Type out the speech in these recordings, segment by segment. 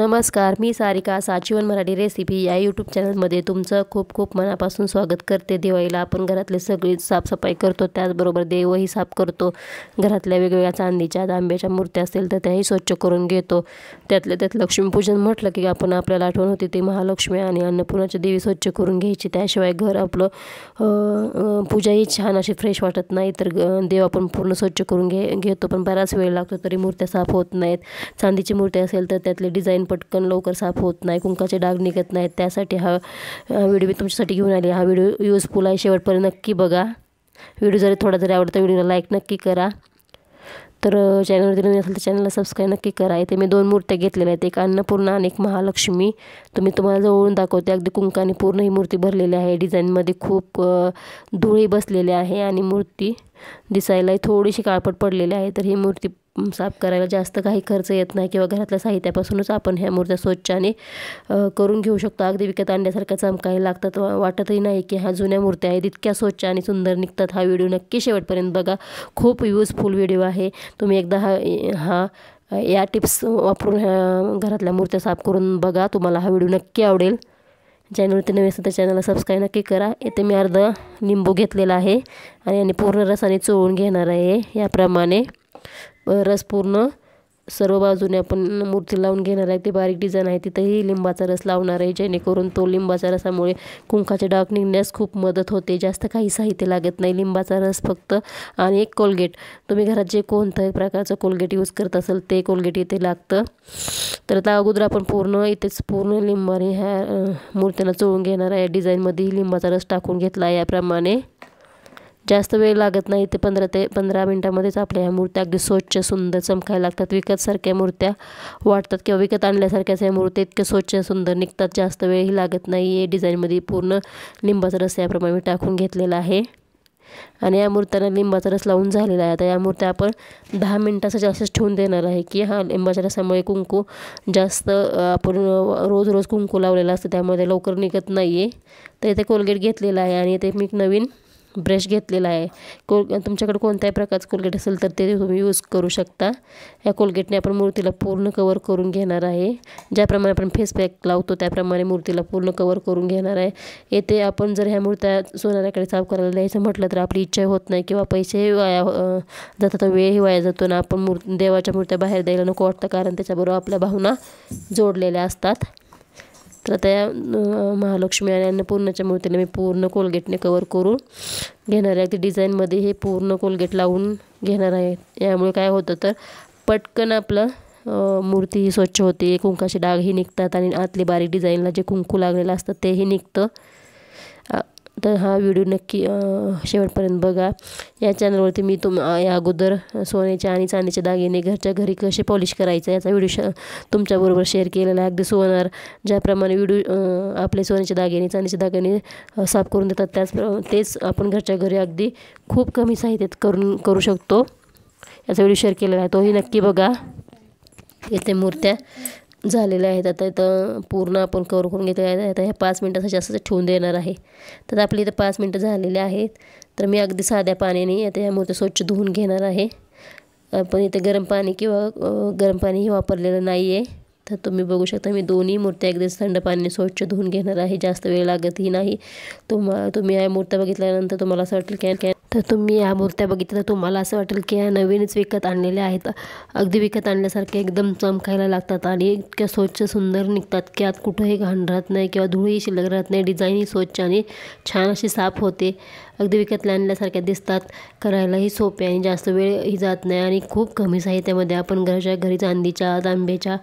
नमस्कार मी सारिका साचीवन मराठी रेसिपी या यूट्यूब चॅनलमध्ये तुमचं खूप खूप मनापासून स्वागत करते दिवाळीला आपण घरातले सगळी साफसफाई करतो त्याचबरोबर देवही साफ करतो घरातल्या वेगवेगळ्या चांदीच्या आंब्याच्या मूर्त्या असतील तर त्याही स्वच्छ करून घेतो त्यातल्या त्यात लक्ष्मीपूजन म्हटलं की आपण आपल्याला आठवण होती ती महालक्ष्मी आणि अन्नपूर्णाची देवी स्वच्छ करून घ्यायची त्याशिवाय घर आपलं पूजाही छान अशी फ्रेश वाटत नाही तर देव आपण पूर्ण स्वच्छ करून घे घेतो पण बराच वेळ लागतो तरी मूर्त्या साफ होत नाहीत चांदीची मूर्ती असेल तर त्यातले डिझाईन पटकन लवकर साफ होत नाही कुंकाचे डाग निघत नाहीत त्यासाठी हा व्हिडिओ मी तुमच्यासाठी घेऊन आली हा व्हिडिओ यूजफुल आहे शेवटपर्यंत नक्की बघा व्हिडिओ जरी थोडा जरी आवडता व्हिडिओला लाईक नक्की करा तर चॅनलवरती नवीन असेल तर चॅनलला सबस्क्राईब नक्की करा इथे मी दोन मूर्त्या घेतलेल्या आहेत एक अन्नपूर्णा आणि एक महालक्ष्मी तुम्ही तुम्हाला जवळून दाखवते अगदी कुंकाने पूर्ण ही मूर्ती भरलेली आहे डिझाईनमध्ये खूप धुळी बसलेली आहे आणि मूर्ती दिसायला थोडीशी काळपट पडलेली आहे तर ही मूर्ती साफ करायला जास्त काही खर्च येत नाही किंवा घरातल्या साहित्यापासूनच आपण ह्या मूर्त्या स्वच्छ आणि करून घेऊ शकतो अगदी विकत आणण्यासारख्या चमकाही लागतात वाटतही नाही की ह्या जुन्या मूर्त्या आहेत इतक्या स्वच्छ आणि सुंदर निघतात हा व्हिडिओ नक्की शेवटपर्यंत बघा खूप यूजफुल व्हिडिओ आहे तुम्ही एकदा हा हा या टिप्स वापरून ह्या घरातल्या मूर्त्या साफ करून बघा तुम्हाला हा व्हिडिओ नक्की आवडेल ते नवीन असतं तर चॅनलला सबस्क्राईब नक्की करा येथे मी अर्धा लिंबू घेतलेला आहे आणि पूर्ण रसाने चोळून घेणार आहे याप्रमाणे रस पूर्ण सर्व बाजूने आपण मूर्ती लावून घेणार आहे ते बारीक डिझाईन आहे तिथेही लिंबाचा रस लावणार आहे जेणेकरून तो लिंबाच्या रसामुळे कुंकाचे डाग निघण्यास खूप मदत होते जास्त काही साहित्य लागत नाही लिंबाचा रस फक्त आणि एक कोलगेट तुम्ही घरात जे कोणत्याही प्रकारचं कोलगेट यूज करत असाल ते कोलगेट इथे लागतं तर आता अगोदर आपण पूर्ण इथेच पूर्ण लिंबाने ह्या मूर्तीला चोळून घेणार आहे डिझाईनमध्येही लिंबाचा रस टाकून घेतला याप्रमाणे जास्त वेळ लागत नाही ते पंधरा ते पंधरा मिनटामध्येच आपल्या ह्या मूर्त्या अगदी स्वच्छ सुंदर चमकायला लागतात विकतसारख्या मूर्त्या वाटतात किंवा विकत आणल्यासारख्याच या मूर्त्या इतक्या स्वच्छ सुंदर निघतात जास्त वेळही लागत नाही आहे डिझाईनमध्ये पूर्ण लिंबाचा रस याप्रमाणे मी टाकून घेतलेला आहे आणि या मूर्त्यांना लिंबाचा रस लावून झालेला आहे आता या मूर्त्या आपण दहा मिनटाचं जास्तच ठेवून देणार आहे की हा लिंबाच्या रसामुळे कुंकू जास्त आपण रोज रोज कुंकू लावलेला असतं त्यामध्ये लवकर निघत नाही आहे तर इथे कोलगेट घेतलेला आहे आणि ते मी नवीन ब्रश घेतलेला आहे कोल तुमच्याकडे कोणत्याही प्रकारचं कोलगेट असेल तर ते तुम्ही यूज करू शकता या कोलगेटने आपण मूर्तीला पूर्ण कवर करून घेणार आहे ज्याप्रमाणे आपण फेस पॅक लावतो त्याप्रमाणे मूर्तीला पूर्ण कवर करून घेणार आहे येथे आपण जर ह्या मूर्त्या सोनाऱ्याकडे साफ करायला द्यायचं म्हटलं तर आपली इच्छा होत नाही किंवा पैसेही वाया जातात वेळही वाया जातो ना आपण मूर् देवाच्या मूर्त्या बाहेर द्यायला नको वाटतं कारण त्याच्याबरोबर आपल्या भावना जोडलेल्या असतात तर त्या महालक्ष्मी आणि अन्नपूर्णाच्या मूर्तीने मी पूर्ण कोलगेटने कवर करून घेणार आहे अगदी डिझाईनमध्ये हे पूर्ण कोलगेट लावून घेणार आहे यामुळे काय होतं तर पटकन आपलं मूर्ती ही स्वच्छ होते कुंकाचे डागही निघतात आणि आतली बारीक डिझाईनला जे कुंकू लागलेलं असतं तेही निघतं तर हा व्हिडिओ नक्की शेवटपर्यंत बघा या चॅनलवरती मी तुम या अगोदर सोन्याचे आणि चांदीचे दागिने घरच्या घरी कसे पॉलिश करायचं याचा व्हिडिओ श तुमच्याबरोबर शेअर केलेला आहे अगदी सोनार ज्याप्रमाणे व्हिडिओ आपले सोन्याचे दागिने चांदीचे दागिने साफ करून देतात त्याचप्रमाणे तेच आपण घरच्या घरी अगदी खूप कमी साहित्यात करून करू शकतो याचा व्हिडिओ शेअर केलेला आहे तोही नक्की बघा येथे मूर्त्या झालेले आहेत आता इथं पूर्ण आपण कवर करून घेतले आहेत आता ह्या पाच मिनटासाठी जास्त ठेवून देणार आहे तर आपली इथं पाच मिनटं झालेले आहेत तर मी अगदी साध्या पाण्याने आता ह्या मूर्ती स्वच्छ धुवून घेणार आहे आपण इथं गरम पाणी किंवा गरम पाणीही वापरलेलं नाही आहे तर तुम्ही बघू शकता मी दोन्ही मूर्त्या अगदीच थंड पाण्याने स्वच्छ धुवून घेणार आहे जास्त वेळ लागतही नाही तुम्हाला तुम्ही ह्या मूर्त्या बघितल्यानंतर तुम्हाला असं वाटेल कॅन कॅन तर तुम्ही या मूर्त्या बघितल्या तुम्हाला असं वाटेल की या नवीनच विकत आणलेल्या आहेत अगदी विकत आणल्यासारख्या एकदम चमकायला लागतात आणि इतक्या स्वच्छ सुंदर निघतात की आत कुठंही घाण राहत नाही किंवा धुळीही शिल्लक राहत नाही डिझाईनही स्वच्छ आणि छान अशी साफ होते अगदी विकत आणल्यासारख्या दिसतात करायलाही सोपे आणि जास्त वेळही जात नाही आणि खूप कमी साहित्यामध्ये आपण घरच्या घरी चांदीच्या तांब्याच्या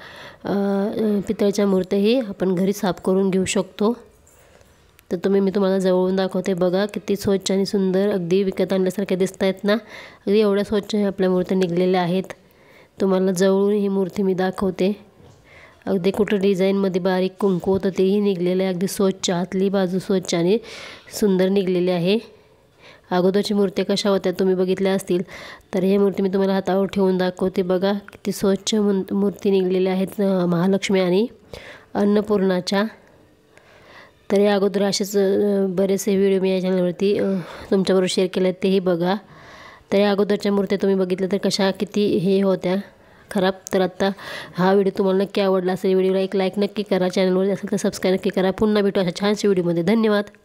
पितळच्या मूर्त्याही आपण घरी साफ करून घेऊ शकतो तर तुम्ही मी तुम्हाला जवळून दाखवते बघा किती स्वच्छ आणि सुंदर अगदी विकत आणल्यासारख्या दिसत आहेत ना अगदी एवढ्या स्वच्छ आपल्या मूर्त्या निघलेल्या आहेत तुम्हाला जवळून ही मूर्ती मी दाखवते अगदी कुठं डिझाईनमध्ये बारीक कुंकू होतं तेही निघलेलं आहे अगदी स्वच्छ आतली बाजू स्वच्छ आणि सुंदर निघलेली आहे अगोदरची मूर्त्या कशा होत्या तुम्ही बघितल्या असतील तर हे मूर्ती मी तुम्हाला हातावर ठेवून दाखवते बघा किती स्वच्छ मूर्ती निघलेल्या आहेत महालक्ष्मी आणि अन्नपूर्णाच्या तर या अगोदर असेच बरेचसे व्हिडिओ मी या चॅनलवरती तुमच्याबरोबर शेअर केले आहेत तेही बघा तर या अगोदरच्या मूर्त्या तुम्ही बघितल्या तर कशा किती हे होत्या खराब तर आत्ता हा व्हिडिओ तुम्हाला नक्की आवडला असेल व्हिडिओला एक लाईक नक्की करा चॅनलवर असेल तर सबस्क्राईब नक्की करा पुन्हा भेटू अशा छानशा व्हिडिओमध्ये धन्यवाद